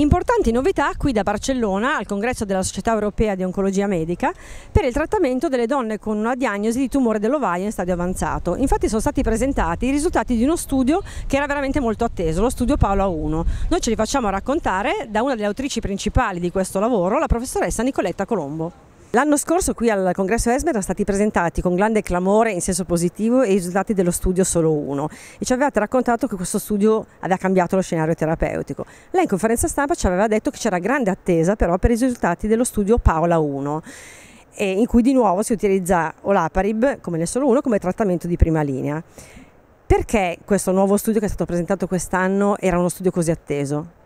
Importanti novità qui da Barcellona al congresso della Società Europea di Oncologia Medica per il trattamento delle donne con una diagnosi di tumore dell'ovaio in stadio avanzato. Infatti sono stati presentati i risultati di uno studio che era veramente molto atteso, lo studio Paola 1. Noi ce li facciamo raccontare da una delle autrici principali di questo lavoro, la professoressa Nicoletta Colombo. L'anno scorso qui al congresso ESME erano stati presentati con grande clamore in senso positivo i risultati dello studio Solo 1 e ci avevate raccontato che questo studio aveva cambiato lo scenario terapeutico. Lei in conferenza stampa ci aveva detto che c'era grande attesa però per i risultati dello studio Paola 1 in cui di nuovo si utilizza Olaparib come nel Solo 1 come trattamento di prima linea. Perché questo nuovo studio che è stato presentato quest'anno era uno studio così atteso?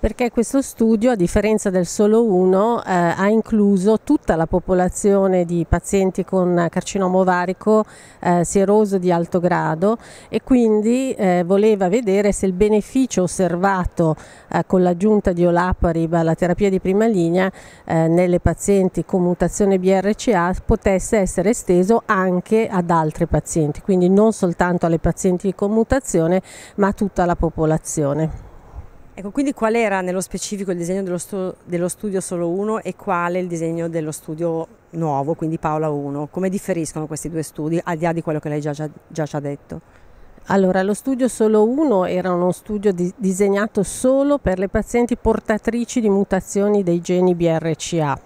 Perché questo studio, a differenza del solo uno, eh, ha incluso tutta la popolazione di pazienti con carcinoma ovarico eh, sieroso di alto grado e quindi eh, voleva vedere se il beneficio osservato eh, con l'aggiunta di olaparib alla terapia di prima linea eh, nelle pazienti con mutazione BRCA potesse essere esteso anche ad altri pazienti, quindi non soltanto alle pazienti con mutazione ma a tutta la popolazione. Ecco, quindi qual era nello specifico il disegno dello, stu dello studio solo 1 e quale il disegno dello studio nuovo, quindi Paola 1? Come differiscono questi due studi, al di là di quello che lei già, già, già ci ha detto? Allora, lo studio solo 1 era uno studio di disegnato solo per le pazienti portatrici di mutazioni dei geni BRCA,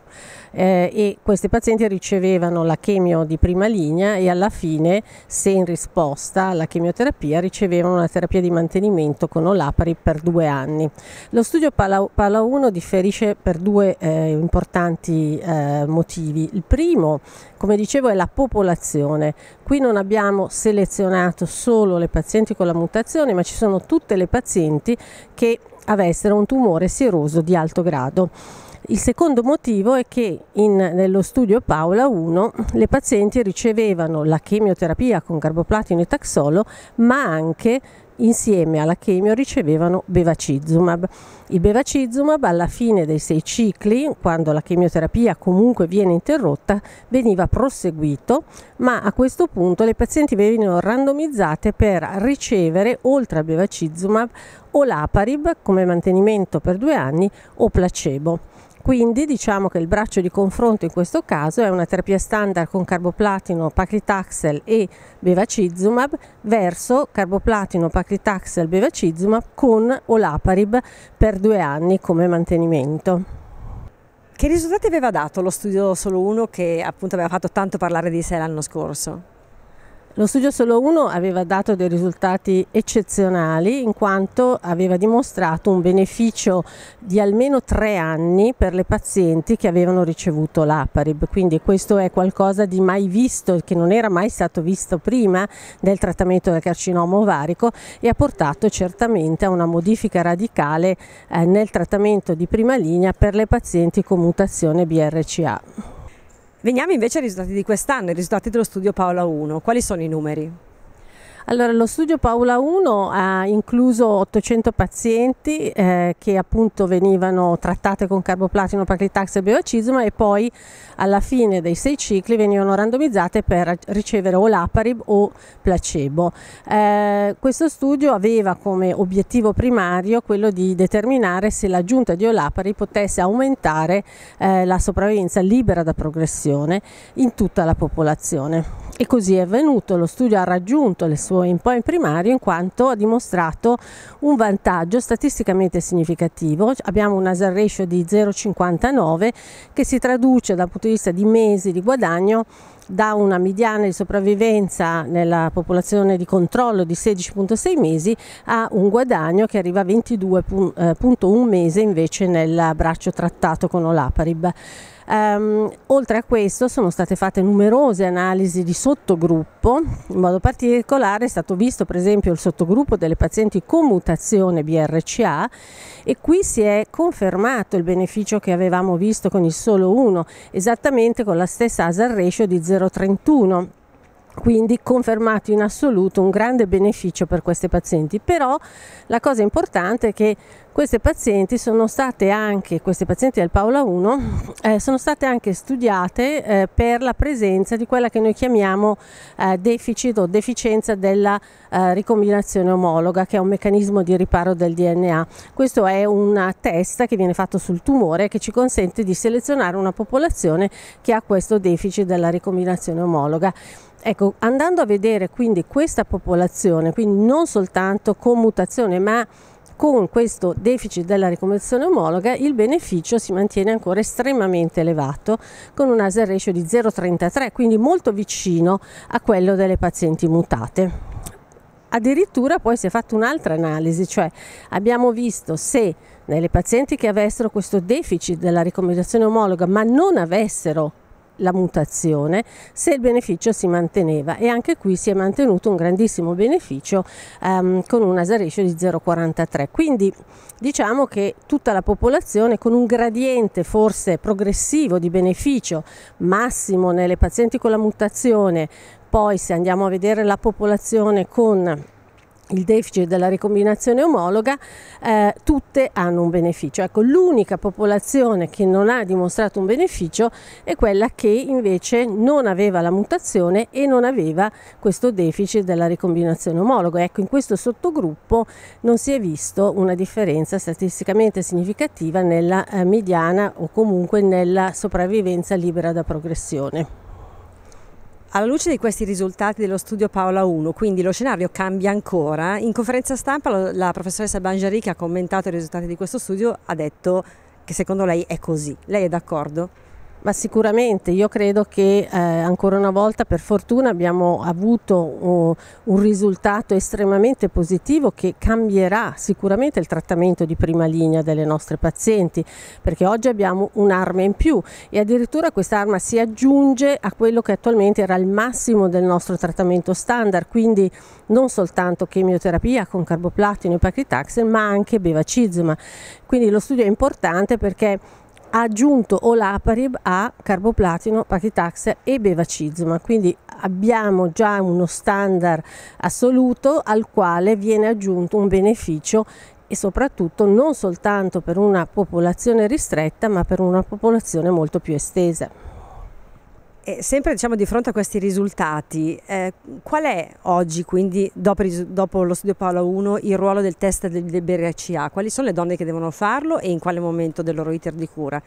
eh, e questi pazienti ricevevano la chemio di prima linea e alla fine se in risposta alla chemioterapia ricevevano una terapia di mantenimento con Olapari per due anni. Lo studio Pala, 1 differisce per due eh, importanti eh, motivi. Il primo, come dicevo, è la popolazione. Qui non abbiamo selezionato solo le pazienti con la mutazione, ma ci sono tutte le pazienti che avessero un tumore sieroso di alto grado. Il secondo motivo è che in, nello studio Paola 1 le pazienti ricevevano la chemioterapia con carboplatino e taxolo, ma anche insieme alla chemio ricevevano bevacizumab. Il bevacizumab alla fine dei sei cicli, quando la chemioterapia comunque viene interrotta, veniva proseguito, ma a questo punto le pazienti venivano randomizzate per ricevere, oltre al bevacizumab, o l'aparib come mantenimento per due anni o placebo. Quindi diciamo che il braccio di confronto in questo caso è una terapia standard con carboplatino, paclitaxel e bevacizumab verso carboplatino, paclitaxel, bevacizumab con olaparib per due anni come mantenimento. Che risultati aveva dato lo studio Solo 1 che appunto aveva fatto tanto parlare di sé l'anno scorso? Lo studio Solo 1 aveva dato dei risultati eccezionali in quanto aveva dimostrato un beneficio di almeno tre anni per le pazienti che avevano ricevuto l'Aparib, quindi questo è qualcosa di mai visto, che non era mai stato visto prima del trattamento del carcinoma ovarico e ha portato certamente a una modifica radicale eh, nel trattamento di prima linea per le pazienti con mutazione BRCA. Veniamo invece ai risultati di quest'anno, i risultati dello studio Paola 1. Quali sono i numeri? Allora, lo studio Paola 1 ha incluso 800 pazienti eh, che appunto venivano trattate con carboplatino, paclitax e beocisma e poi alla fine dei sei cicli venivano randomizzate per ricevere o l'aparib o placebo. Eh, questo studio aveva come obiettivo primario quello di determinare se l'aggiunta di olapari potesse aumentare eh, la sopravvivenza libera da progressione in tutta la popolazione. E così è avvenuto, lo studio ha raggiunto le sue un po' in primario in quanto ha dimostrato un vantaggio statisticamente significativo. Abbiamo un hazard ratio di 0,59 che si traduce dal punto di vista di mesi di guadagno da una mediana di sopravvivenza nella popolazione di controllo di 16.6 mesi a un guadagno che arriva a 22.1 eh, mese invece nel braccio trattato con Olaparib. Um, oltre a questo sono state fatte numerose analisi di sottogruppo, in modo particolare è stato visto per esempio il sottogruppo delle pazienti con mutazione BRCA e qui si è confermato il beneficio che avevamo visto con il solo 1, esattamente con la stessa hazard ratio di 0,5. 31 quindi confermato in assoluto un grande beneficio per queste pazienti, però la cosa importante è che queste pazienti sono state anche, queste pazienti del Paola 1, eh, sono state anche studiate eh, per la presenza di quella che noi chiamiamo eh, deficit o deficienza della eh, ricombinazione omologa, che è un meccanismo di riparo del DNA. Questo è un test che viene fatto sul tumore che ci consente di selezionare una popolazione che ha questo deficit della ricombinazione omologa. Ecco, andando a vedere quindi questa popolazione, quindi non soltanto con mutazione, ma con questo deficit della riconversione omologa il beneficio si mantiene ancora estremamente elevato con un hazard ratio di 0,33 quindi molto vicino a quello delle pazienti mutate. Addirittura poi si è fatta un'altra analisi, cioè abbiamo visto se nelle pazienti che avessero questo deficit della ricomendazione omologa ma non avessero la mutazione se il beneficio si manteneva e anche qui si è mantenuto un grandissimo beneficio ehm, con un hazard ratio di 0,43 quindi diciamo che tutta la popolazione con un gradiente forse progressivo di beneficio massimo nelle pazienti con la mutazione poi se andiamo a vedere la popolazione con il deficit della ricombinazione omologa, eh, tutte hanno un beneficio. Ecco, l'unica popolazione che non ha dimostrato un beneficio è quella che invece non aveva la mutazione e non aveva questo deficit della ricombinazione omologa. Ecco, in questo sottogruppo non si è visto una differenza statisticamente significativa nella eh, mediana o comunque nella sopravvivenza libera da progressione. Alla luce di questi risultati dello studio Paola 1, quindi lo scenario cambia ancora, in conferenza stampa la professoressa Bangiari che ha commentato i risultati di questo studio ha detto che secondo lei è così. Lei è d'accordo? Ma sicuramente io credo che eh, ancora una volta per fortuna abbiamo avuto oh, un risultato estremamente positivo che cambierà sicuramente il trattamento di prima linea delle nostre pazienti perché oggi abbiamo un'arma in più e addirittura quest'arma si aggiunge a quello che attualmente era il massimo del nostro trattamento standard quindi non soltanto chemioterapia con carboplatino e paclitaxel ma anche bevacizumab. Quindi lo studio è importante perché ha aggiunto olaparib a carboplatino, paclitaxel e bevacizuma. quindi abbiamo già uno standard assoluto al quale viene aggiunto un beneficio e soprattutto non soltanto per una popolazione ristretta ma per una popolazione molto più estesa. E eh, sempre diciamo, di fronte a questi risultati, eh, qual è oggi, quindi dopo, dopo, lo studio Paolo 1, il ruolo del test del, del BRCA? Quali sono le donne che devono farlo e in quale momento del loro iter di cura?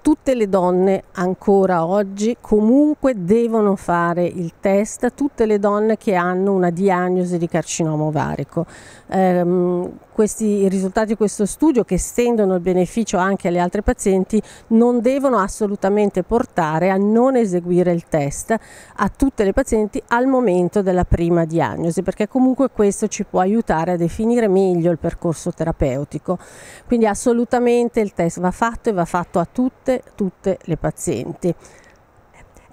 Tutte le donne ancora oggi comunque devono fare il test, tutte le donne che hanno una diagnosi di carcinoma ovarico. Ehm, questi, i risultati di questo studio che estendono il beneficio anche alle altre pazienti non devono assolutamente portare a non eseguire il test a tutte le pazienti al momento della prima diagnosi perché comunque questo ci può aiutare a definire meglio il percorso terapeutico. Quindi assolutamente il test va fatto e va fatto a tutte, tutte le pazienti.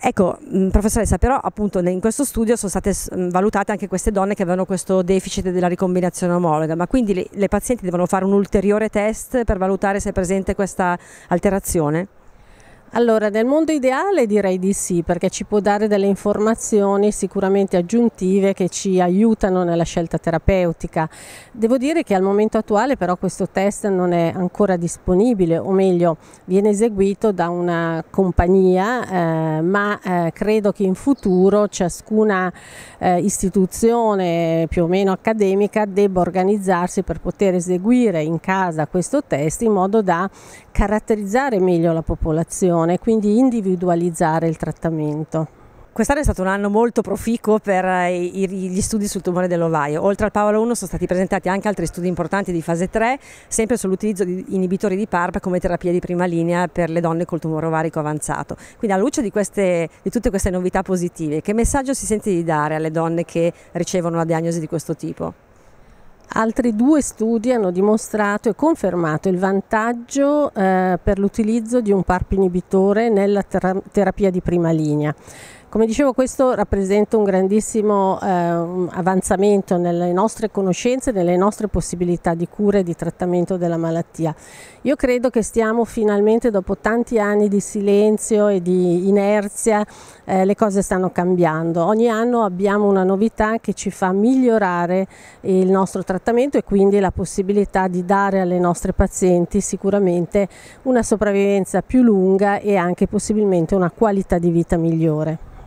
Ecco, mm, professoressa, però appunto in questo studio sono state mm, valutate anche queste donne che avevano questo deficit della ricombinazione omologa, ma quindi le, le pazienti devono fare un ulteriore test per valutare se è presente questa alterazione? Allora, nel mondo ideale direi di sì, perché ci può dare delle informazioni sicuramente aggiuntive che ci aiutano nella scelta terapeutica. Devo dire che al momento attuale però questo test non è ancora disponibile, o meglio, viene eseguito da una compagnia, eh, ma eh, credo che in futuro ciascuna eh, istituzione più o meno accademica debba organizzarsi per poter eseguire in casa questo test in modo da caratterizzare meglio la popolazione persone, quindi individualizzare il trattamento. Quest'anno è stato un anno molto proficuo per eh, gli studi sul tumore dell'ovaio. Oltre al Paolo 1 sono stati presentati anche altri studi importanti di fase 3, sempre sull'utilizzo di inibitori di PARP come terapia di prima linea per le donne col tumore ovarico avanzato. Quindi alla luce di, queste, di tutte queste novità positive, che messaggio si sente di dare alle donne che ricevono una diagnosi di questo tipo? Altri due studi hanno dimostrato e confermato il vantaggio eh, per l'utilizzo di un PARP inibitore nella terapia di prima linea. Come dicevo questo rappresenta un grandissimo eh, avanzamento nelle nostre conoscenze, nelle nostre possibilità di cura e di trattamento della malattia. Io credo che stiamo finalmente dopo tanti anni di silenzio e di inerzia eh, le cose stanno cambiando. Ogni anno abbiamo una novità che ci fa migliorare il nostro trattamento e quindi la possibilità di dare alle nostre pazienti sicuramente una sopravvivenza più lunga e anche possibilmente una qualità di vita migliore.